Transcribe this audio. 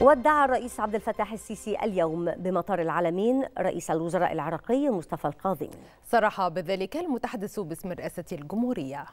ودع الرئيس عبد الفتاح السيسي اليوم بمطار العالمين رئيس الوزراء العراقي مصطفى القاضي صرح بذلك المتحدث باسم رئاسة الجمهورية